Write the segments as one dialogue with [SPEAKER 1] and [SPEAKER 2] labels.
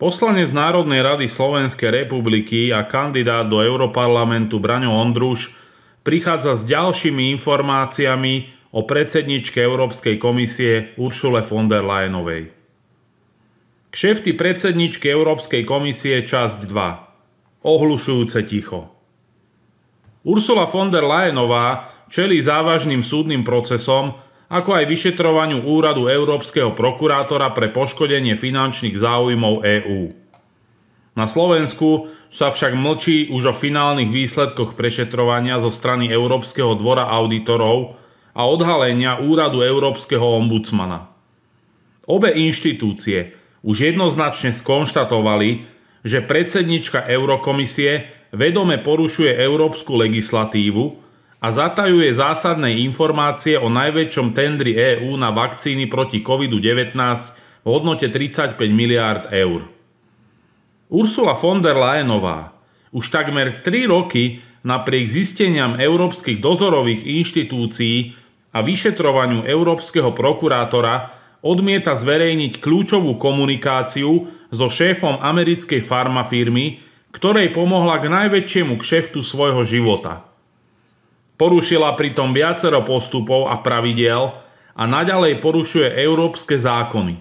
[SPEAKER 1] Poslanec Národnej rady Slovenskej republiky a kandidát do Europarlamentu Braňo Ondruš prichádza s ďalšími informáciami o predsedničke Európskej komisie Uršule von der Leyenovej. Kšefty predsedničky Európskej komisie časť 2. Ohlušujúce ticho. Ursula von der Leyenová čelí závažným súdnym procesom, ako aj vyšetrovaniu úradu Európskeho prokurátora pre poškodenie finančných záujmov EÚ. Na Slovensku sa však mlčí už o finálnych výsledkoch prešetrovania zo strany Európskeho dvora auditorov a odhalenia úradu Európskeho ombudsmana. Obe inštitúcie už jednoznačne skonštatovali, že predsednička Eurokomisie vedome porušuje európsku legislatívu, a zatajuje zásadné informácie o najväčšom tendri EÚ na vakcíny proti COVID-19 v hodnote 35 miliárd eur. Ursula von der Leyenová už takmer 3 roky napriek zisteniam európskych dozorových inštitúcií a vyšetrovaniu európskeho prokurátora odmieta zverejniť kľúčovú komunikáciu so šéfom americkej farmafirmy, ktorej pomohla k najväčšiemu kšeftu svojho života – Porušila pritom viacero postupov a pravidiel a naďalej porušuje európske zákony.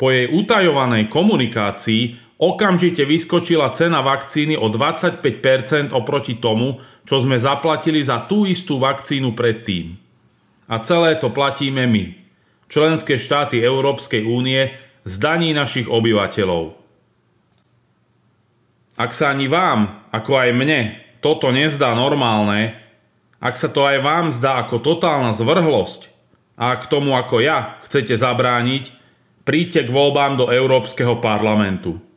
[SPEAKER 1] Po jej utajovanej komunikácii okamžite vyskočila cena vakcíny o 25% oproti tomu, čo sme zaplatili za tú istú vakcínu predtým. A celé to platíme my, členské štáty Európskej únie, z daní našich obyvateľov. Ak sa ani vám, ako aj mne, toto nezdá normálne, ak sa to aj vám zdá ako totálna zvrhlosť a k tomu ako ja chcete zabrániť, príďte k voľbám do Európskeho parlamentu.